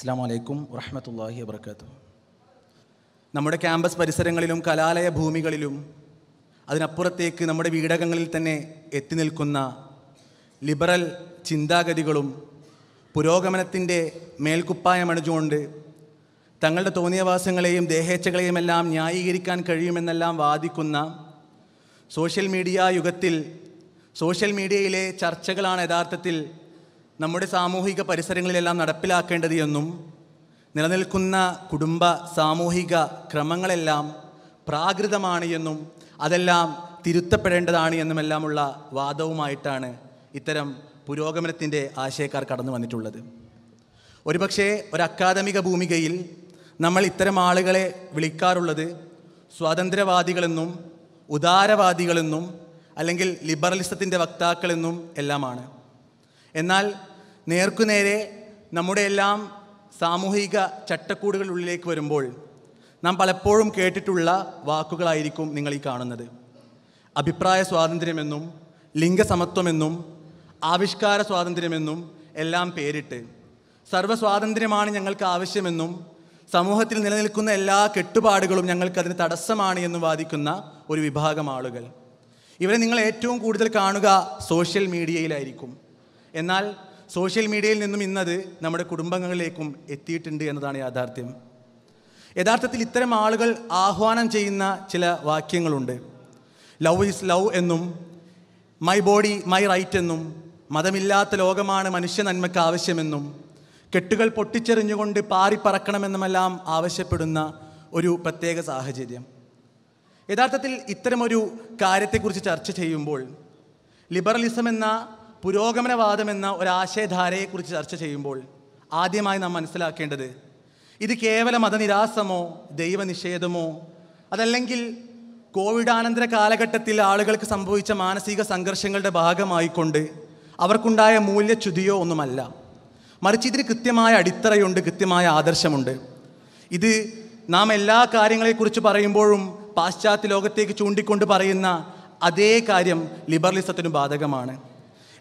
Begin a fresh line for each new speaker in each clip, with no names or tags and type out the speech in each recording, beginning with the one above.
അസ്സാം വലൈക്കും വറഹമത്തല്ലാഹി വാബർക്കാത്തു നമ്മുടെ ക്യാമ്പസ് പരിസരങ്ങളിലും കലാലയ ഭൂമികളിലും അതിനപ്പുറത്തേക്ക് നമ്മുടെ വീടകങ്ങളിൽ തന്നെ എത്തി നിൽക്കുന്ന ലിബറൽ ചിന്താഗതികളും പുരോഗമനത്തിൻ്റെ മേൽക്കുപ്പായമണിഞ്ഞുകൊണ്ട് തങ്ങളുടെ തോന്നിയവാസങ്ങളെയും ദേഹേച്ഛകളെയുമെല്ലാം ന്യായീകരിക്കാൻ കഴിയുമെന്നെല്ലാം വാദിക്കുന്ന സോഷ്യൽ മീഡിയ യുഗത്തിൽ സോഷ്യൽ മീഡിയയിലെ ചർച്ചകളാണ് യഥാർത്ഥത്തിൽ നമ്മുടെ സാമൂഹിക പരിസരങ്ങളിലെല്ലാം നടപ്പിലാക്കേണ്ടത് എന്നും നിലനിൽക്കുന്ന കുടുംബ സാമൂഹിക ക്രമങ്ങളെല്ലാം പ്രാകൃതമാണ് എന്നും അതെല്ലാം തിരുത്തപ്പെടേണ്ടതാണ് എന്നുമെല്ലാമുള്ള വാദവുമായിട്ടാണ് ഇത്തരം പുരോഗമനത്തിൻ്റെ ആശയക്കാർ കടന്നു വന്നിട്ടുള്ളത് ഒരുപക്ഷെ ഒരു അക്കാദമിക ഭൂമികയിൽ നമ്മൾ ഇത്തരം ആളുകളെ വിളിക്കാറുള്ളത് സ്വാതന്ത്ര്യവാദികളെന്നും ഉദാരവാദികളെന്നും അല്ലെങ്കിൽ ലിബറലിസത്തിൻ്റെ വക്താക്കളെന്നും എല്ലാമാണ് എന്നാൽ നേർക്കുനേരെ നമ്മുടെ എല്ലാം സാമൂഹിക ചട്ടക്കൂടുകളിലേക്ക് വരുമ്പോൾ നാം പലപ്പോഴും കേട്ടിട്ടുള്ള വാക്കുകളായിരിക്കും നിങ്ങൾ ഈ കാണുന്നത് അഭിപ്രായ സ്വാതന്ത്ര്യമെന്നും ലിംഗസമത്വമെന്നും ആവിഷ്കാര സ്വാതന്ത്ര്യമെന്നും എല്ലാം പേരിട്ട് സർവ്വസ്വാതന്ത്ര്യമാണ് ഞങ്ങൾക്ക് ആവശ്യമെന്നും സമൂഹത്തിൽ നിലനിൽക്കുന്ന എല്ലാ കെട്ടുപാടുകളും ഞങ്ങൾക്കതിന് തടസ്സമാണ് എന്ന് വാദിക്കുന്ന ഒരു വിഭാഗം ആളുകൾ ഇവരെ നിങ്ങൾ ഏറ്റവും കൂടുതൽ കാണുക സോഷ്യൽ മീഡിയയിലായിരിക്കും എന്നാൽ സോഷ്യൽ മീഡിയയിൽ നിന്നും ഇന്നത് നമ്മുടെ കുടുംബങ്ങളിലേക്കും എത്തിയിട്ടുണ്ട് എന്നതാണ് യാഥാർത്ഥ്യം യഥാർത്ഥത്തിൽ ഇത്തരം ആളുകൾ ആഹ്വാനം ചെയ്യുന്ന ചില വാക്യങ്ങളുണ്ട് ലവ് ഈസ് ലവ് എന്നും മൈ ബോഡി മൈ റൈറ്റ് എന്നും മതമില്ലാത്ത ലോകമാണ് മനുഷ്യ നന്മയ്ക്ക് ആവശ്യമെന്നും കെട്ടുകൾ പൊട്ടിച്ചെറിഞ്ഞുകൊണ്ട് പാറിപ്പറക്കണമെന്നുമെല്ലാം ആവശ്യപ്പെടുന്ന ഒരു പ്രത്യേക സാഹചര്യം യഥാർത്ഥത്തിൽ ഇത്തരമൊരു കാര്യത്തെക്കുറിച്ച് ചർച്ച ചെയ്യുമ്പോൾ ലിബറലിസം എന്ന പുരോഗമനവാദം എന്ന ഒരാശയധാരയെക്കുറിച്ച് ചർച്ച ചെയ്യുമ്പോൾ ആദ്യമായി നാം മനസ്സിലാക്കേണ്ടത് ഇത് കേവല മതനിരാസമോ ദൈവനിഷേധമോ അതല്ലെങ്കിൽ കോവിഡാനന്തര കാലഘട്ടത്തിൽ ആളുകൾക്ക് സംഭവിച്ച മാനസിക സംഘർഷങ്ങളുടെ ഭാഗമായിക്കൊണ്ട് അവർക്കുണ്ടായ മൂല്യച്യുതിയോ ഒന്നുമല്ല മറിച്ച് ഇതിന് കൃത്യമായ അടിത്തറയുണ്ട് കൃത്യമായ ആദർശമുണ്ട് ഇത് നാം എല്ലാ കാര്യങ്ങളെക്കുറിച്ച് പറയുമ്പോഴും പാശ്ചാത്യ ലോകത്തേക്ക് ചൂണ്ടിക്കൊണ്ട് പറയുന്ന അതേ കാര്യം ലിബറലിസത്തിനു ബാധകമാണ്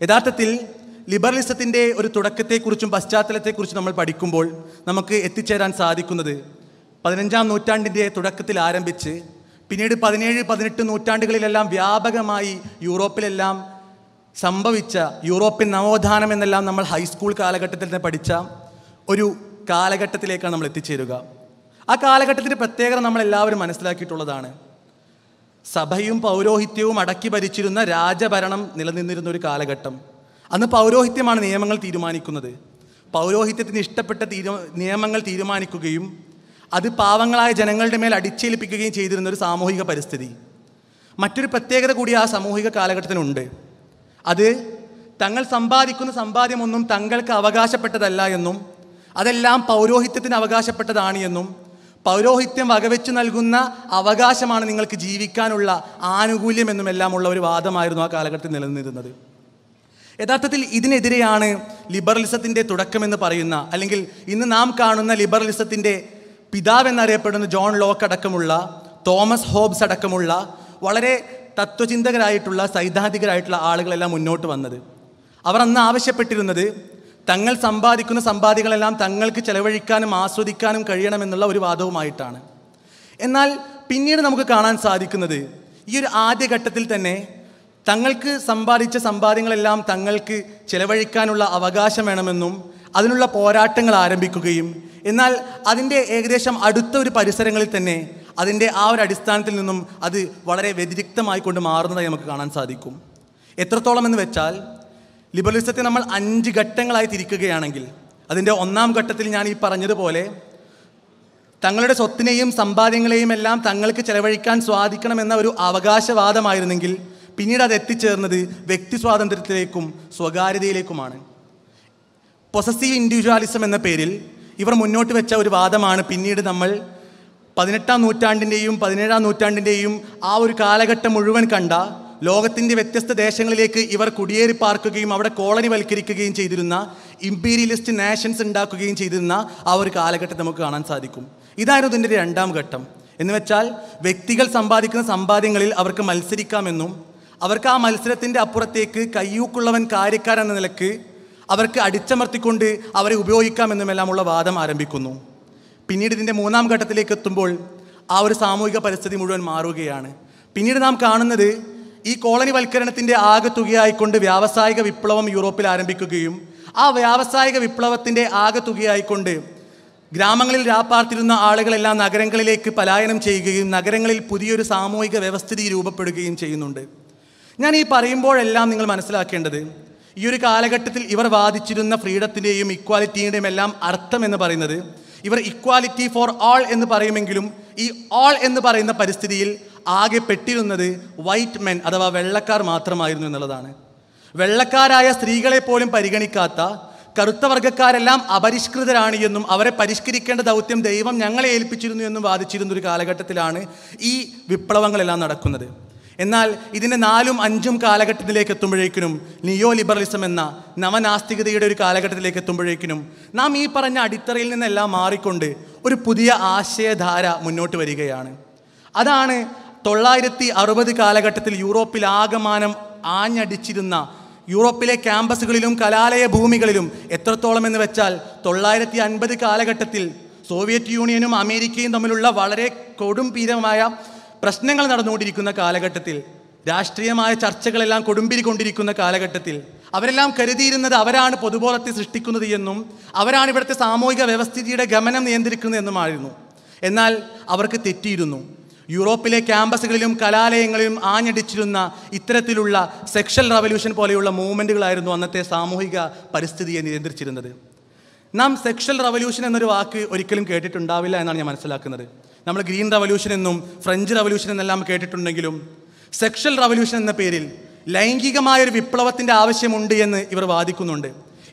യഥാർത്ഥത്തിൽ ലിബറലിസത്തിൻ്റെ ഒരു തുടക്കത്തെക്കുറിച്ചും പശ്ചാത്തലത്തെക്കുറിച്ചും നമ്മൾ പഠിക്കുമ്പോൾ നമുക്ക് എത്തിച്ചേരാൻ സാധിക്കുന്നത് പതിനഞ്ചാം നൂറ്റാണ്ടിൻ്റെ തുടക്കത്തിൽ ആരംഭിച്ച് പിന്നീട് പതിനേഴ് പതിനെട്ട് നൂറ്റാണ്ടുകളിലെല്ലാം വ്യാപകമായി യൂറോപ്പിലെല്ലാം സംഭവിച്ച യൂറോപ്യൻ നവോത്ഥാനം എന്നെല്ലാം നമ്മൾ ഹൈസ്കൂൾ കാലഘട്ടത്തിൽ തന്നെ പഠിച്ച ഒരു കാലഘട്ടത്തിലേക്കാണ് നമ്മൾ എത്തിച്ചേരുക ആ കാലഘട്ടത്തിൻ്റെ പ്രത്യേകത നമ്മൾ എല്ലാവരും മനസ്സിലാക്കിയിട്ടുള്ളതാണ് സഭയും പൗരോഹിത്യവും അടക്കി ഭരിച്ചിരുന്ന രാജഭരണം നിലനിന്നിരുന്ന ഒരു കാലഘട്ടം അന്ന് പൗരോഹിത്യമാണ് നിയമങ്ങൾ തീരുമാനിക്കുന്നത് പൗരോഹിത്യത്തിന് ഇഷ്ടപ്പെട്ട തീരു നിയമങ്ങൾ തീരുമാനിക്കുകയും അത് പാവങ്ങളായ ജനങ്ങളുടെ മേൽ അടിച്ചേൽപ്പിക്കുകയും ചെയ്തിരുന്ന ഒരു സാമൂഹിക പരിസ്ഥിതി മറ്റൊരു പ്രത്യേകത കൂടി ആ സാമൂഹിക കാലഘട്ടത്തിനുണ്ട് അത് തങ്ങൾ സമ്പാദിക്കുന്ന സമ്പാദ്യമൊന്നും തങ്ങൾക്ക് അവകാശപ്പെട്ടതല്ല എന്നും അതെല്ലാം പൗരോഹിത്യത്തിന് അവകാശപ്പെട്ടതാണ് എന്നും പൗരോഹിത്യം വകവെച്ച് നൽകുന്ന അവകാശമാണ് നിങ്ങൾക്ക് ജീവിക്കാനുള്ള ആനുകൂല്യം എന്നും എല്ലാം ഉള്ള ഒരു വാദമായിരുന്നു ആ കാലഘട്ടത്തിൽ നിലനിന്നിരുന്നത് യഥാർത്ഥത്തിൽ ഇതിനെതിരെയാണ് ലിബറലിസത്തിൻ്റെ തുടക്കമെന്ന് പറയുന്ന അല്ലെങ്കിൽ ഇന്ന് നാം കാണുന്ന ലിബറലിസത്തിൻ്റെ പിതാവെന്നറിയപ്പെടുന്ന ജോൺ ലോക്ക് അടക്കമുള്ള തോമസ് ഹോബ്സ് അടക്കമുള്ള വളരെ തത്വചിന്തകരായിട്ടുള്ള സൈദ്ധാന്തികരായിട്ടുള്ള ആളുകളെല്ലാം മുന്നോട്ട് വന്നത് അവർ അന്ന് ആവശ്യപ്പെട്ടിരുന്നത് തങ്ങൾ സമ്പാദിക്കുന്ന സമ്പാദികളെല്ലാം തങ്ങൾക്ക് ചെലവഴിക്കാനും ആസ്വദിക്കാനും കഴിയണമെന്നുള്ള ഒരു വാദവുമായിട്ടാണ് എന്നാൽ പിന്നീട് നമുക്ക് കാണാൻ സാധിക്കുന്നത് ഈ ഒരു ആദ്യഘട്ടത്തിൽ തന്നെ തങ്ങൾക്ക് സമ്പാദിച്ച സമ്പാദ്യങ്ങളെല്ലാം തങ്ങൾക്ക് ചെലവഴിക്കാനുള്ള അവകാശം വേണമെന്നും അതിനുള്ള പോരാട്ടങ്ങൾ ആരംഭിക്കുകയും എന്നാൽ അതിൻ്റെ ഏകദേശം അടുത്ത ഒരു പരിസരങ്ങളിൽ തന്നെ അതിൻ്റെ ആ ഒരു അടിസ്ഥാനത്തിൽ നിന്നും അത് വളരെ വ്യതിരിക്തമായിക്കൊണ്ട് മാറുന്നതായി നമുക്ക് കാണാൻ സാധിക്കും എത്രത്തോളം എന്ന് വെച്ചാൽ ലിബറലിസത്തെ നമ്മൾ അഞ്ച് ഘട്ടങ്ങളായി തിരിക്കുകയാണെങ്കിൽ അതിൻ്റെ ഒന്നാം ഘട്ടത്തിൽ ഞാൻ ഈ പറഞ്ഞതുപോലെ തങ്ങളുടെ സ്വത്തിനെയും സമ്പാദ്യങ്ങളെയും എല്ലാം തങ്ങൾക്ക് ചെലവഴിക്കാൻ സ്വാധിക്കണമെന്ന ഒരു അവകാശവാദമായിരുന്നെങ്കിൽ പിന്നീട് അത് എത്തിച്ചേർന്നത് വ്യക്തി സ്വാതന്ത്ര്യത്തിലേക്കും സ്വകാര്യതയിലേക്കുമാണ് പൊസസീവ് ഇൻഡിവിജ്വാലിസം എന്ന പേരിൽ ഇവർ മുന്നോട്ട് വെച്ച ഒരു വാദമാണ് പിന്നീട് നമ്മൾ പതിനെട്ടാം നൂറ്റാണ്ടിൻ്റെയും പതിനേഴാം നൂറ്റാണ്ടിൻ്റെയും ആ ഒരു കാലഘട്ടം മുഴുവൻ കണ്ട ലോകത്തിൻ്റെ വ്യത്യസ്ത ദേശങ്ങളിലേക്ക് ഇവർ കുടിയേറി പാർക്കുകയും അവിടെ കോളനി വൽക്കരിക്കുകയും ചെയ്തിരുന്ന ഇമ്പീരിയലിസ്റ്റ് നാഷൻസ് ഉണ്ടാക്കുകയും ചെയ്തിരുന്ന ആ ഒരു കാലഘട്ടം നമുക്ക് കാണാൻ സാധിക്കും ഇതായിരുന്നു ഇതിൻ്റെ രണ്ടാം ഘട്ടം എന്ന് വെച്ചാൽ വ്യക്തികൾ സമ്പാദിക്കുന്ന സമ്പാദ്യങ്ങളിൽ അവർക്ക് മത്സരിക്കാമെന്നും അവർക്ക് ആ മത്സരത്തിൻ്റെ അപ്പുറത്തേക്ക് കയ്യൂക്കുള്ളവൻ കാര്യക്കാരൻ എന്ന നിലക്ക് അവർക്ക് അടിച്ചമർത്തിക്കൊണ്ട് അവരെ ഉപയോഗിക്കാമെന്നുമെല്ലാമുള്ള വാദം ആരംഭിക്കുന്നു പിന്നീട് ഇതിൻ്റെ മൂന്നാം ഘട്ടത്തിലേക്ക് എത്തുമ്പോൾ ആ ഒരു സാമൂഹിക പരിസ്ഥിതി മുഴുവൻ മാറുകയാണ് പിന്നീട് നാം കാണുന്നത് ഈ കോളനി വൽക്കരണത്തിൻ്റെ ആകെത്തുകയായിക്കൊണ്ട് വ്യാവസായിക വിപ്ലവം യൂറോപ്പിൽ ആരംഭിക്കുകയും ആ വ്യാവസായിക വിപ്ലവത്തിൻ്റെ ആകെത്തുകയായിക്കൊണ്ട് ഗ്രാമങ്ങളിൽ രാപ്പാർത്തിരുന്ന ആളുകളെല്ലാം നഗരങ്ങളിലേക്ക് പലായനം ചെയ്യുകയും നഗരങ്ങളിൽ പുതിയൊരു സാമൂഹിക വ്യവസ്ഥിതി രൂപപ്പെടുകയും ചെയ്യുന്നുണ്ട് ഞാൻ ഈ പറയുമ്പോഴെല്ലാം നിങ്ങൾ മനസ്സിലാക്കേണ്ടത് ഈ ഒരു കാലഘട്ടത്തിൽ ഇവർ വാദിച്ചിരുന്ന ഫ്രീഡത്തിൻ്റെയും ഇക്വാലിറ്റിയുടെയും എല്ലാം അർത്ഥം എന്ന് പറയുന്നത് ഇവർ ഇക്വാലിറ്റി ഫോർ ആൾ എന്ന് പറയുമെങ്കിലും ഈ ആൾ എന്ന് പറയുന്ന പരിസ്ഥിതിയിൽ ആകെ പെട്ടിരുന്നത് വൈറ്റ് മെൻ അഥവാ വെള്ളക്കാർ മാത്രമായിരുന്നു എന്നുള്ളതാണ് വെള്ളക്കാരായ സ്ത്രീകളെ പോലും പരിഗണിക്കാത്ത കറുത്ത വർഗ്ഗക്കാരെല്ലാം അപരിഷ്കൃതരാണ് എന്നും അവരെ പരിഷ്കരിക്കേണ്ട ദൗത്യം ദൈവം ഞങ്ങളെ ഏൽപ്പിച്ചിരുന്നു എന്നും വാദിച്ചിരുന്ന ഒരു കാലഘട്ടത്തിലാണ് ഈ വിപ്ലവങ്ങളെല്ലാം നടക്കുന്നത് എന്നാൽ ഇതിൻ്റെ നാലും അഞ്ചും കാലഘട്ടത്തിലേക്ക് എത്തുമ്പോഴേക്കിനും നിയോ ലിബറലിസം എന്ന നവനാസ്തികതയുടെ ഒരു കാലഘട്ടത്തിലേക്ക് എത്തുമ്പോഴേക്കിനും നാം ഈ പറഞ്ഞ അടിത്തറയിൽ നിന്നെല്ലാം മാറിക്കൊണ്ട് ഒരു പുതിയ ആശയധാര മുന്നോട്ട് വരികയാണ് അതാണ് തൊള്ളായിരത്തി അറുപത് കാലഘട്ടത്തിൽ യൂറോപ്പിൽ ആകമാനം ആഞ്ഞടിച്ചിരുന്ന യൂറോപ്പിലെ ക്യാമ്പസുകളിലും കലാലയ ഭൂമികളിലും എത്രത്തോളം എന്ന് വെച്ചാൽ തൊള്ളായിരത്തി അൻപത് കാലഘട്ടത്തിൽ സോവിയറ്റ് യൂണിയനും അമേരിക്കയും തമ്മിലുള്ള വളരെ കൊടുംഭീരമായ പ്രശ്നങ്ങൾ നടന്നുകൊണ്ടിരിക്കുന്ന കാലഘട്ടത്തിൽ രാഷ്ട്രീയമായ ചർച്ചകളെല്ലാം കൊടുമ്പിരിക്കൊണ്ടിരിക്കുന്ന കാലഘട്ടത്തിൽ അവരെല്ലാം കരുതിയിരുന്നത് അവരാണ് പൊതുബോധത്തെ സൃഷ്ടിക്കുന്നത് എന്നും അവരാണ് ഇവിടുത്തെ സാമൂഹിക വ്യവസ്ഥിതിയുടെ ഗമനം നിയന്ത്രിക്കുന്നതെന്നുമായിരുന്നു എന്നാൽ അവർക്ക് തെറ്റിയിരുന്നു യൂറോപ്പിലെ ക്യാമ്പസുകളിലും കലാലയങ്ങളിലും ആഞ്ഞടിച്ചിരുന്ന ഇത്തരത്തിലുള്ള സെക്ഷൽ റവല്യൂഷൻ പോലെയുള്ള മൂവ്മെൻറ്റുകളായിരുന്നു അന്നത്തെ സാമൂഹിക പരിസ്ഥിതിയെ നിയന്ത്രിച്ചിരുന്നത് നാം സെക്ഷൽ റവല്യൂഷൻ എന്നൊരു വാക്ക് ഒരിക്കലും കേട്ടിട്ടുണ്ടാവില്ല എന്നാണ് ഞാൻ മനസ്സിലാക്കുന്നത് നമ്മൾ ഗ്രീൻ റവല്യൂഷൻ എന്നും ഫ്രഞ്ച് റവല്യൂഷൻ എന്നെല്ലാം കേട്ടിട്ടുണ്ടെങ്കിലും സെക്ഷൽ റവല്യൂഷൻ എന്ന പേരിൽ ലൈംഗികമായൊരു വിപ്ലവത്തിൻ്റെ ആവശ്യമുണ്ട് എന്ന് ഇവർ വാദിക്കുന്നുണ്ട്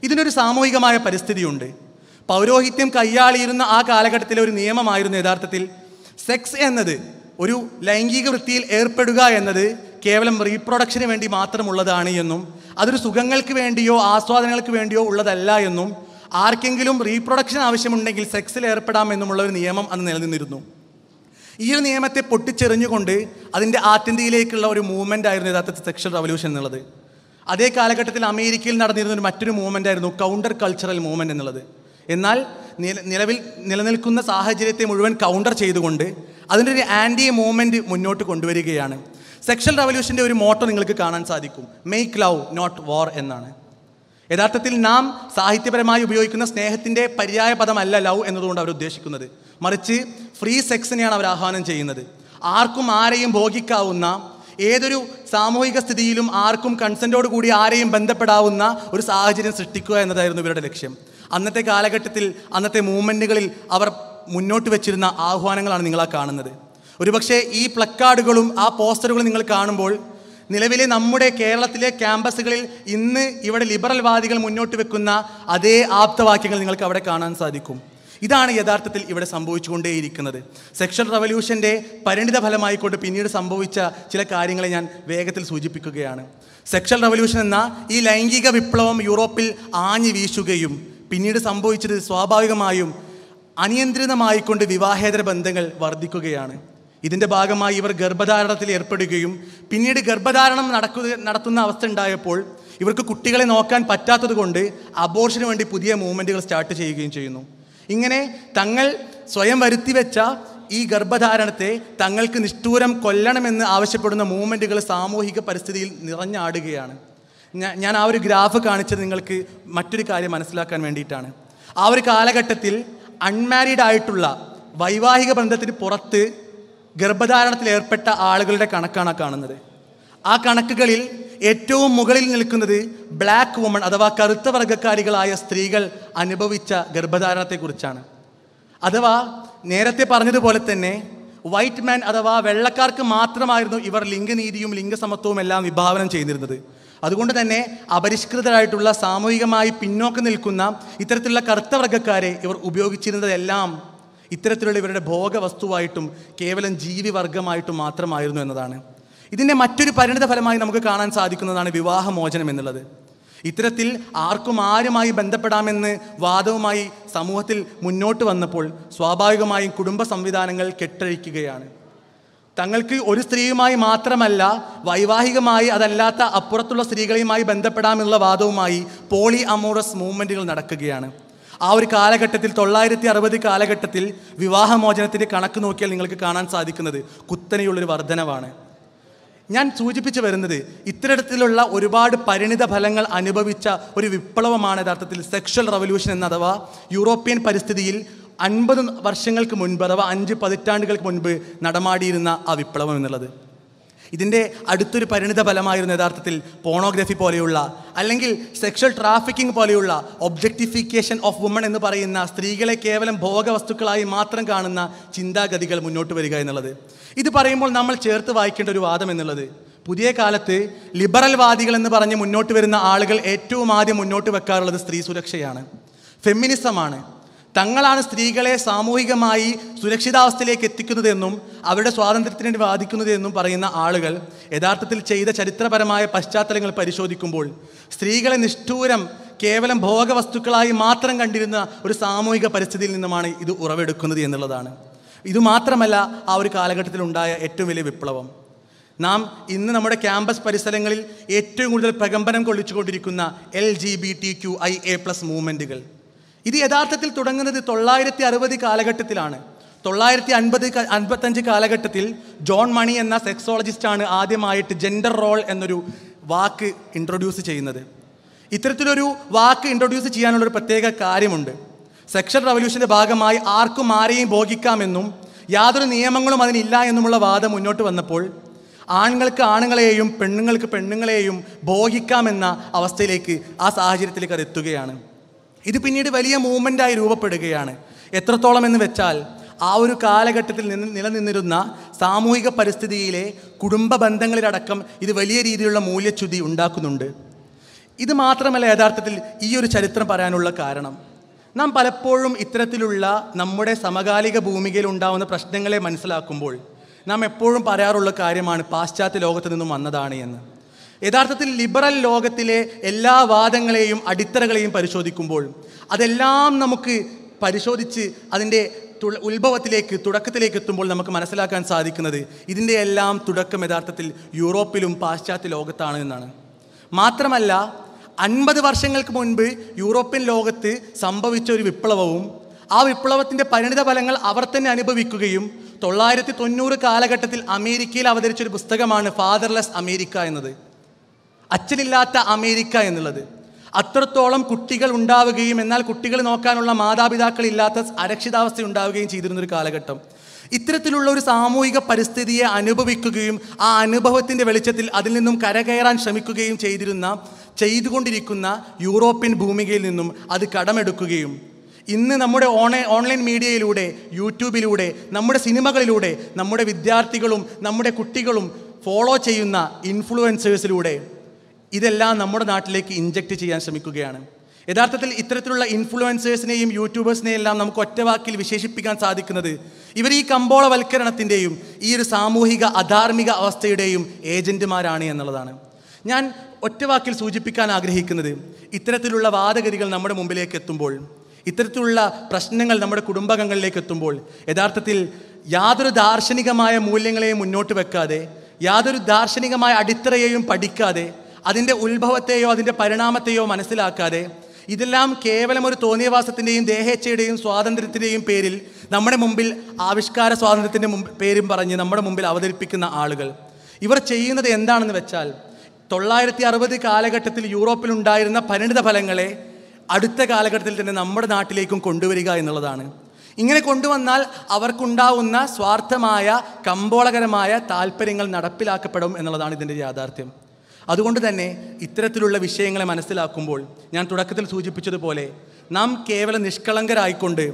ഇതിനൊരു സാമൂഹികമായ പരിസ്ഥിതിയുണ്ട് പൗരോഹിത്യം കയ്യാളിയിരുന്ന ആ കാലഘട്ടത്തിലെ ഒരു നിയമമായിരുന്നു യഥാർത്ഥത്തിൽ സെക്സ് എന്നത് ഒരു ലൈംഗിക വൃത്തിയിൽ ഏർപ്പെടുക എന്നത് കേവലം റീപ്രൊഡക്ഷന് വേണ്ടി മാത്രമുള്ളതാണ് എന്നും അതൊരു സുഖങ്ങൾക്ക് വേണ്ടിയോ ആസ്വാദനങ്ങൾക്ക് വേണ്ടിയോ ഉള്ളതല്ല എന്നും ആർക്കെങ്കിലും റീപ്രൊഡക്ഷൻ ആവശ്യമുണ്ടെങ്കിൽ സെക്സിൽ ഏർപ്പെടാമെന്നുമുള്ള ഒരു നിയമം അന്ന് നിലനിന്നിരുന്നു ഈ ഒരു നിയമത്തെ പൊട്ടിച്ചെറിഞ്ഞുകൊണ്ട് അതിൻ്റെ ആത്യന്തിയിലേക്കുള്ള ഒരു മൂവ്മെൻ്റ് ആയിരുന്നു യഥാർത്ഥത്തിൽ സെക്ഷൽ റവല്യൂഷൻ എന്നുള്ളത് അതേ കാലഘട്ടത്തിൽ അമേരിക്കയിൽ നടന്നിരുന്ന ഒരു മറ്റൊരു മൂവ്മെൻ്റ് ആയിരുന്നു കൗണ്ടർ കൾച്ചറൽ മൂവ്മെൻ്റ് എന്നുള്ളത് എന്നാൽ നിലവിൽ നിലനിൽക്കുന്ന സാഹചര്യത്തെ മുഴുവൻ കൗണ്ടർ ചെയ്തുകൊണ്ട് അതിൻ്റെ ഒരു ആൻറ്റി മൂവ്മെൻറ്റ് മുന്നോട്ട് കൊണ്ടുവരികയാണ് സെക്ഷൽ റവല്യൂഷൻ്റെ ഒരു മോട്ടോ നിങ്ങൾക്ക് കാണാൻ സാധിക്കും മെയ്ക്ക് ലവ് നോട്ട് വാർ എന്നാണ് യഥാർത്ഥത്തിൽ നാം സാഹിത്യപരമായി ഉപയോഗിക്കുന്ന സ്നേഹത്തിൻ്റെ പര്യായ പദമല്ല ലവ് എന്നതുകൊണ്ട് അവർ ഉദ്ദേശിക്കുന്നത് മറിച്ച് ഫ്രീ സെക്സിനെയാണ് അവർ ആഹ്വാനം ചെയ്യുന്നത് ആർക്കും ആരെയും ഭോഗിക്കാവുന്ന ഏതൊരു സാമൂഹിക സ്ഥിതിയിലും ആർക്കും കൺസെൻറ്റോട് കൂടി ആരെയും ബന്ധപ്പെടാവുന്ന ഒരു സാഹചര്യം സൃഷ്ടിക്കുക എന്നതായിരുന്നു ഇവരുടെ ലക്ഷ്യം അന്നത്തെ കാലഘട്ടത്തിൽ അന്നത്തെ മൂവ്മെൻറ്റുകളിൽ അവർ മുന്നോട്ട് വെച്ചിരുന്ന ആഹ്വാനങ്ങളാണ് നിങ്ങളാ കാണുന്നത് ഒരുപക്ഷെ ഈ പ്ലക്കാർഡുകളും ആ പോസ്റ്ററുകളും നിങ്ങൾ കാണുമ്പോൾ നിലവിലെ നമ്മുടെ കേരളത്തിലെ ക്യാമ്പസുകളിൽ ഇന്ന് ഇവിടെ ലിബറൽവാദികൾ മുന്നോട്ട് വെക്കുന്ന അതേ ആപ്തവാക്യങ്ങൾ നിങ്ങൾക്ക് അവിടെ കാണാൻ സാധിക്കും ഇതാണ് യഥാർത്ഥത്തിൽ ഇവിടെ സംഭവിച്ചുകൊണ്ടേയിരിക്കുന്നത് സെക്ഷൽ റവല്യൂഷൻ്റെ പരിണിത ഫലമായിക്കൊണ്ട് പിന്നീട് സംഭവിച്ച ചില കാര്യങ്ങളെ ഞാൻ വേഗത്തിൽ സൂചിപ്പിക്കുകയാണ് സെക്ഷൽ റവല്യൂഷൻ എന്ന ഈ ലൈംഗിക വിപ്ലവം യൂറോപ്പിൽ ആഞ്ഞു വീശുകയും പിന്നീട് സംഭവിച്ചത് സ്വാഭാവികമായും അനിയന്ത്രിതമായിക്കൊണ്ട് വിവാഹേതര ബന്ധങ്ങൾ വർദ്ധിക്കുകയാണ് ഇതിൻ്റെ ഭാഗമായി ഇവർ ഗർഭധാരണത്തിൽ ഏർപ്പെടുകയും പിന്നീട് ഗർഭധാരണം നടക്കു നടത്തുന്ന അവസ്ഥ ഉണ്ടായപ്പോൾ ഇവർക്ക് കുട്ടികളെ നോക്കാൻ പറ്റാത്തത് കൊണ്ട് അബോർഷന് വേണ്ടി പുതിയ മൂവ്മെൻറ്റുകൾ സ്റ്റാർട്ട് ചെയ്യുകയും ചെയ്യുന്നു ഇങ്ങനെ തങ്ങൾ സ്വയം വരുത്തിവെച്ച ഈ ഗർഭധാരണത്തെ തങ്ങൾക്ക് നിഷ്ഠൂരം കൊല്ലണമെന്ന് ആവശ്യപ്പെടുന്ന മൂവ്മെൻറ്റുകൾ സാമൂഹിക പരിസ്ഥിതിയിൽ നിറഞ്ഞാടുകയാണ് ഞാൻ ആ ഒരു ഗ്രാഫ് കാണിച്ചത് നിങ്ങൾക്ക് മറ്റൊരു കാര്യം മനസ്സിലാക്കാൻ വേണ്ടിയിട്ടാണ് ആ ഒരു കാലഘട്ടത്തിൽ അൺമാരീഡ് ആയിട്ടുള്ള വൈവാഹിക ബന്ധത്തിന് പുറത്ത് ഗർഭധാരണത്തിൽ ഏർപ്പെട്ട ആളുകളുടെ കണക്കാണ് കാണുന്നത് ആ കണക്കുകളിൽ ഏറ്റവും മുകളിൽ നിൽക്കുന്നത് ബ്ലാക്ക് വുമൺ അഥവാ കറുത്ത വർഗ്ഗക്കാരികളായ സ്ത്രീകൾ അനുഭവിച്ച ഗർഭധാരണത്തെക്കുറിച്ചാണ് അഥവാ നേരത്തെ പറഞ്ഞതുപോലെ തന്നെ വൈറ്റ് മാൻ അഥവാ വെള്ളക്കാർക്ക് മാത്രമായിരുന്നു ഇവർ ലിംഗനീതിയും ലിംഗസമത്വവും എല്ലാം വിഭാവനം ചെയ്തിരുന്നത് അതുകൊണ്ട് തന്നെ അപരിഷ്കൃതരായിട്ടുള്ള സാമൂഹികമായി പിന്നോക്കം നിൽക്കുന്ന ഇത്തരത്തിലുള്ള കറുത്തവർഗ്ഗക്കാരെ ഇവർ ഉപയോഗിച്ചിരുന്നതെല്ലാം ഇത്തരത്തിലുള്ള ഇവരുടെ ഭോഗവസ്തുവായിട്ടും കേവലം വർഗമായിട്ടും മാത്രമായിരുന്നു എന്നതാണ് ഇതിൻ്റെ മറ്റൊരു പരിണിത ഫലമായി നമുക്ക് കാണാൻ സാധിക്കുന്നതാണ് വിവാഹമോചനം എന്നുള്ളത് ഇത്തരത്തിൽ ആർക്കും ആരുമായി ബന്ധപ്പെടാമെന്ന് വാദവുമായി സമൂഹത്തിൽ മുന്നോട്ട് വന്നപ്പോൾ സ്വാഭാവികമായും കുടുംബ സംവിധാനങ്ങൾ കെട്ടഴിക്കുകയാണ് തങ്ങൾക്ക് ഒരു സ്ത്രീയുമായി മാത്രമല്ല വൈവാഹികമായി അതല്ലാത്ത അപ്പുറത്തുള്ള സ്ത്രീകളുമായി ബന്ധപ്പെടാമെന്നുള്ള വാദവുമായി പോളി അമോറസ് മൂവ്മെൻറ്റുകൾ നടക്കുകയാണ് ആ ഒരു കാലഘട്ടത്തിൽ തൊള്ളായിരത്തി അറുപത് കാലഘട്ടത്തിൽ വിവാഹമോചനത്തിൻ്റെ കണക്ക് നോക്കിയാൽ നിങ്ങൾക്ക് കാണാൻ സാധിക്കുന്നത് കുത്തനെയുള്ളൊരു വർധനവാണ് ഞാൻ സൂചിപ്പിച്ചു വരുന്നത് ഇത്തരത്തിലുള്ള ഒരുപാട് പരിണിത ഫലങ്ങൾ അനുഭവിച്ച ഒരു വിപ്ലവമാണ് യഥാർത്ഥത്തിൽ സെക്ഷൽ റവല്യൂഷൻ എന്ന അഥവാ യൂറോപ്യൻ പരിസ്ഥിതിയിൽ അൻപത് വർഷങ്ങൾക്ക് മുൻപ് അഥവാ അഞ്ച് പതിറ്റാണ്ടുകൾക്ക് മുൻപ് നടമാടിയിരുന്ന ആ വിപ്ലവം എന്നുള്ളത് ഇതിൻ്റെ അടുത്തൊരു പരിണിത ഫലമായിരുന്നു യഥാർത്ഥത്തിൽ പോണോഗ്രഫി പോലെയുള്ള അല്ലെങ്കിൽ സെക്ഷൽ ട്രാഫിക്കിംഗ് പോലെയുള്ള ഒബ്ജക്ടിഫിക്കേഷൻ ഓഫ് വുമൺ എന്ന് പറയുന്ന സ്ത്രീകളെ കേവലം ഭോഗവസ്തുക്കളായി മാത്രം കാണുന്ന ചിന്താഗതികൾ മുന്നോട്ട് വരിക എന്നുള്ളത് ഇത് പറയുമ്പോൾ നമ്മൾ ചേർത്ത് വായിക്കേണ്ട ഒരു വാദം എന്നുള്ളത് പുതിയ കാലത്ത് ലിബറൽ വാദികൾ എന്ന് പറഞ്ഞ് മുന്നോട്ട് വരുന്ന ആളുകൾ ഏറ്റവും ആദ്യം മുന്നോട്ട് വെക്കാറുള്ളത് സ്ത്രീ സുരക്ഷയാണ് ഫെമിനിസമാണ് തങ്ങളാണ് സ്ത്രീകളെ സാമൂഹികമായി സുരക്ഷിതാവസ്ഥയിലേക്ക് എത്തിക്കുന്നതെന്നും അവരുടെ സ്വാതന്ത്ര്യത്തിന് വേണ്ടി വാദിക്കുന്നതെന്നും പറയുന്ന ആളുകൾ യഥാർത്ഥത്തിൽ ചെയ്ത ചരിത്രപരമായ പശ്ചാത്തലങ്ങൾ പരിശോധിക്കുമ്പോൾ സ്ത്രീകളെ നിഷ്ഠൂരം കേവലം ഭോഗവസ്തുക്കളായി മാത്രം കണ്ടിരുന്ന ഒരു സാമൂഹിക പരിസ്ഥിതിയിൽ നിന്നുമാണ് ഇത് ഉറവെടുക്കുന്നത് എന്നുള്ളതാണ് ഇതുമാത്രമല്ല ആ ഒരു കാലഘട്ടത്തിൽ ഉണ്ടായ ഏറ്റവും വലിയ വിപ്ലവം നാം ഇന്ന് നമ്മുടെ ക്യാമ്പസ് പരിസരങ്ങളിൽ ഏറ്റവും കൂടുതൽ പ്രകമ്പനം കൊള്ളിച്ചുകൊണ്ടിരിക്കുന്ന L G B T Q I A plus മൂവ്മെൻറ്റുകൾ ഇത് യഥാർത്ഥത്തിൽ തുടങ്ങുന്നത് തൊള്ളായിരത്തി അറുപത് കാലഘട്ടത്തിലാണ് തൊള്ളായിരത്തി അൻപത് അൻപത്തഞ്ച് കാലഘട്ടത്തിൽ ജോൺ മണി എന്ന സെക്സോളജിസ്റ്റാണ് ആദ്യമായിട്ട് ജെൻഡർ റോൾ എന്നൊരു വാക്ക് ഇൻട്രൊഡ്യൂസ് ചെയ്യുന്നത് ഇത്തരത്തിലൊരു വാക്ക് ഇൻട്രൊഡ്യൂസ് ചെയ്യാനുള്ളൊരു പ്രത്യേക കാര്യമുണ്ട് സെക്ഷൽ റവല്യൂഷൻ്റെ ഭാഗമായി ആർക്കും ആരെയും ഭോഗിക്കാമെന്നും യാതൊരു നിയമങ്ങളും അതിനില്ല എന്നുമുള്ള വാദം മുന്നോട്ട് വന്നപ്പോൾ ആണുങ്ങൾക്ക് ആണുങ്ങളെയും പെണ്ണുങ്ങൾക്ക് പെണ്ണുങ്ങളെയും ഭോഗിക്കാമെന്ന അവസ്ഥയിലേക്ക് ആ സാഹചര്യത്തിലേക്ക് അത് എത്തുകയാണ് ഇത് പിന്നീട് വലിയ മൂവ്മെൻറ്റായി രൂപപ്പെടുകയാണ് എത്രത്തോളം എന്ന് വെച്ചാൽ ആ ഒരു കാലഘട്ടത്തിൽ നിന്ന് നിലനിന്നിരുന്ന സാമൂഹിക പരിസ്ഥിതിയിലെ കുടുംബ ബന്ധങ്ങളിലടക്കം ഇത് വലിയ രീതിയിലുള്ള മൂല്യച്യുതി ഉണ്ടാക്കുന്നുണ്ട് ഇത് മാത്രമല്ല യഥാർത്ഥത്തിൽ ഈ ഒരു ചരിത്രം പറയാനുള്ള കാരണം നാം പലപ്പോഴും ഇത്തരത്തിലുള്ള നമ്മുടെ സമകാലിക ഭൂമികയിൽ ഉണ്ടാകുന്ന പ്രശ്നങ്ങളെ മനസ്സിലാക്കുമ്പോൾ നാം എപ്പോഴും പറയാറുള്ള കാര്യമാണ് പാശ്ചാത്യ ലോകത്ത് നിന്നും വന്നതാണ് എന്ന് യഥാർത്ഥത്തിൽ ലിബറൽ ലോകത്തിലെ എല്ലാ വാദങ്ങളെയും അടിത്തറകളെയും പരിശോധിക്കുമ്പോൾ അതെല്ലാം നമുക്ക് പരിശോധിച്ച് അതിൻ്റെ ഉത്ഭവത്തിലേക്ക് തുടക്കത്തിലേക്ക് എത്തുമ്പോൾ നമുക്ക് മനസ്സിലാക്കാൻ സാധിക്കുന്നത് ഇതിൻ്റെ എല്ലാം തുടക്കം യഥാർത്ഥത്തിൽ യൂറോപ്പിലും പാശ്ചാത്യ ലോകത്താണ് എന്നാണ് മാത്രമല്ല അൻപത് വർഷങ്ങൾക്ക് മുൻപ് യൂറോപ്യൻ ലോകത്ത് സംഭവിച്ച ഒരു വിപ്ലവവും ആ വിപ്ലവത്തിൻ്റെ പരിണിത ഫലങ്ങൾ അവർ തന്നെ അനുഭവിക്കുകയും തൊള്ളായിരത്തി തൊണ്ണൂറ് കാലഘട്ടത്തിൽ അമേരിക്കയിൽ അവതരിച്ചൊരു പുസ്തകമാണ് ഫാദർലെസ് അമേരിക്ക എന്നത് അച്ഛനില്ലാത്ത അമേരിക്ക എന്നുള്ളത് അത്രത്തോളം കുട്ടികൾ ഉണ്ടാവുകയും എന്നാൽ കുട്ടികൾ നോക്കാനുള്ള മാതാപിതാക്കൾ ഇല്ലാത്ത അരക്ഷിതാവസ്ഥ ഉണ്ടാവുകയും ചെയ്തിരുന്നൊരു കാലഘട്ടം ഇത്തരത്തിലുള്ള ഒരു സാമൂഹിക പരിസ്ഥിതിയെ അനുഭവിക്കുകയും ആ അനുഭവത്തിൻ്റെ വെളിച്ചത്തിൽ അതിൽ നിന്നും കരകയറാൻ ശ്രമിക്കുകയും ചെയ്തിരുന്ന ചെയ്തുകൊണ്ടിരിക്കുന്ന യൂറോപ്യൻ ഭൂമികയിൽ നിന്നും അത് കടമെടുക്കുകയും ഇന്ന് നമ്മുടെ ഓൺലൈൻ ഓൺലൈൻ മീഡിയയിലൂടെ യൂട്യൂബിലൂടെ നമ്മുടെ സിനിമകളിലൂടെ നമ്മുടെ വിദ്യാർത്ഥികളും നമ്മുടെ കുട്ടികളും ഫോളോ ചെയ്യുന്ന ഇൻഫ്ലുവൻസേഴ്സിലൂടെ ഇതെല്ലാം നമ്മുടെ നാട്ടിലേക്ക് ഇഞ്ചക്റ്റ് ചെയ്യാൻ ശ്രമിക്കുകയാണ് യഥാർത്ഥത്തിൽ ഇത്തരത്തിലുള്ള ഇൻഫ്ലുവൻസേഴ്സിനെയും യൂട്യൂബേഴ്സിനെയും എല്ലാം നമുക്ക് ഒറ്റവാക്കിൽ വിശേഷിപ്പിക്കാൻ സാധിക്കുന്നത് ഇവർ ഈ കമ്പോളവൽക്കരണത്തിൻ്റെയും ഈ ഒരു സാമൂഹിക അധാർമിക അവസ്ഥയുടെയും ഏജൻറ്റുമാരാണ് എന്നുള്ളതാണ് ഞാൻ ഒറ്റവാക്കിൽ സൂചിപ്പിക്കാൻ ആഗ്രഹിക്കുന്നത് ഇത്തരത്തിലുള്ള വാദഗതികൾ നമ്മുടെ മുമ്പിലേക്ക് എത്തുമ്പോൾ ഇത്തരത്തിലുള്ള പ്രശ്നങ്ങൾ നമ്മുടെ കുടുംബാംഗങ്ങളിലേക്ക് എത്തുമ്പോൾ യഥാർത്ഥത്തിൽ യാതൊരു ദാർശനികമായ മൂല്യങ്ങളെയും മുന്നോട്ട് വെക്കാതെ യാതൊരു ദാർശനികമായ അടിത്തറയെയും പഠിക്കാതെ അതിൻ്റെ ഉത്ഭവത്തെയോ അതിൻ്റെ പരിണാമത്തെയോ മനസ്സിലാക്കാതെ ഇതെല്ലാം കേവലം ഒരു തോന്നിയവാസത്തിൻ്റെയും ദേഹേച്ഛയുടെയും സ്വാതന്ത്ര്യത്തിൻ്റെയും പേരിൽ നമ്മുടെ മുമ്പിൽ ആവിഷ്കാര സ്വാതന്ത്ര്യത്തിൻ്റെ പേരും പറഞ്ഞ് നമ്മുടെ മുമ്പിൽ അവതരിപ്പിക്കുന്ന ആളുകൾ ഇവർ ചെയ്യുന്നത് എന്താണെന്ന് വെച്ചാൽ തൊള്ളായിരത്തി അറുപത് കാലഘട്ടത്തിൽ ഉണ്ടായിരുന്ന പരിണിത ഫലങ്ങളെ അടുത്ത കാലഘട്ടത്തിൽ തന്നെ നമ്മുടെ നാട്ടിലേക്കും കൊണ്ടുവരിക എന്നുള്ളതാണ് ഇങ്ങനെ കൊണ്ടുവന്നാൽ അവർക്കുണ്ടാവുന്ന സ്വാർത്ഥമായ കമ്പോളകരമായ താല്പര്യങ്ങൾ നടപ്പിലാക്കപ്പെടും എന്നുള്ളതാണ് ഇതിൻ്റെ യാഥാർത്ഥ്യം അതുകൊണ്ട് തന്നെ ഇത്തരത്തിലുള്ള വിഷയങ്ങളെ മനസ്സിലാക്കുമ്പോൾ ഞാൻ തുടക്കത്തിൽ സൂചിപ്പിച്ചതുപോലെ നാം കേവലം നിഷ്കളങ്കരായിക്കൊണ്ട്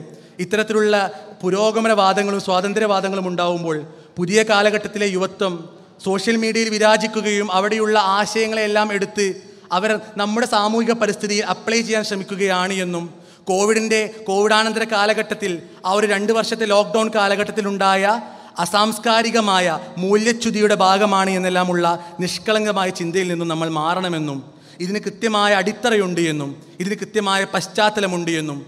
ഇത്തരത്തിലുള്ള പുരോഗമനവാദങ്ങളും സ്വാതന്ത്ര്യവാദങ്ങളും ഉണ്ടാവുമ്പോൾ പുതിയ കാലഘട്ടത്തിലെ യുവത്വം സോഷ്യൽ മീഡിയയിൽ വിരാജിക്കുകയും അവിടെയുള്ള ആശയങ്ങളെല്ലാം എടുത്ത് അവർ നമ്മുടെ സാമൂഹിക പരിസ്ഥിതിയിൽ അപ്ലൈ ചെയ്യാൻ ശ്രമിക്കുകയാണ് എന്നും കോവിഡിൻ്റെ കോവിഡാനന്തര കാലഘട്ടത്തിൽ ആ ഒരു രണ്ട് വർഷത്തെ ലോക്ക്ഡൗൺ കാലഘട്ടത്തിലുണ്ടായ അസാംസ്കാരികമായ മൂല്യച്യുതിയുടെ ഭാഗമാണ് എന്നെല്ലാമുള്ള നിഷ്കളങ്കമായ ചിന്തയിൽ നിന്നും നമ്മൾ മാറണമെന്നും ഇതിന് കൃത്യമായ അടിത്തറയുണ്ട് എന്നും ഇതിന് കൃത്യമായ പശ്ചാത്തലമുണ്ട് എന്നും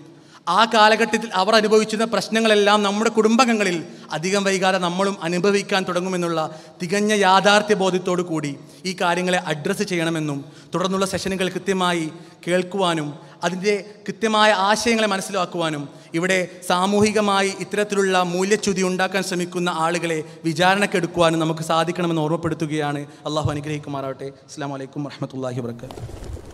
ആ കാലഘട്ടത്തിൽ അവർ അനുഭവിച്ചിരുന്ന പ്രശ്നങ്ങളെല്ലാം നമ്മുടെ കുടുംബങ്ങളിൽ അധികം വൈകാതെ നമ്മളും അനുഭവിക്കാൻ തുടങ്ങുമെന്നുള്ള തികഞ്ഞ യാഥാർത്ഥ്യ ബോധ്യത്തോടു കൂടി ഈ കാര്യങ്ങളെ അഡ്രസ്സ് ചെയ്യണമെന്നും തുടർന്നുള്ള സെഷനുകൾ കൃത്യമായി കേൾക്കുവാനും അതിൻ്റെ കൃത്യമായ ആശയങ്ങളെ മനസ്സിലാക്കുവാനും ഇവിടെ സാമൂഹികമായി ഇത്തരത്തിലുള്ള മൂല്യച്യുതി ഉണ്ടാക്കാൻ ശ്രമിക്കുന്ന ആളുകളെ വിചാരണക്കെടുക്കുവാനും നമുക്ക് സാധിക്കണമെന്ന് ഓർമ്മപ്പെടുത്തുകയാണ് അള്ളാഹു അനുഗ്രഹിക്കുമാറാവട്ടെ അസ്സാം വലൈക്കും വർഹമത്തല്ലാഹി വർക്കാത്തു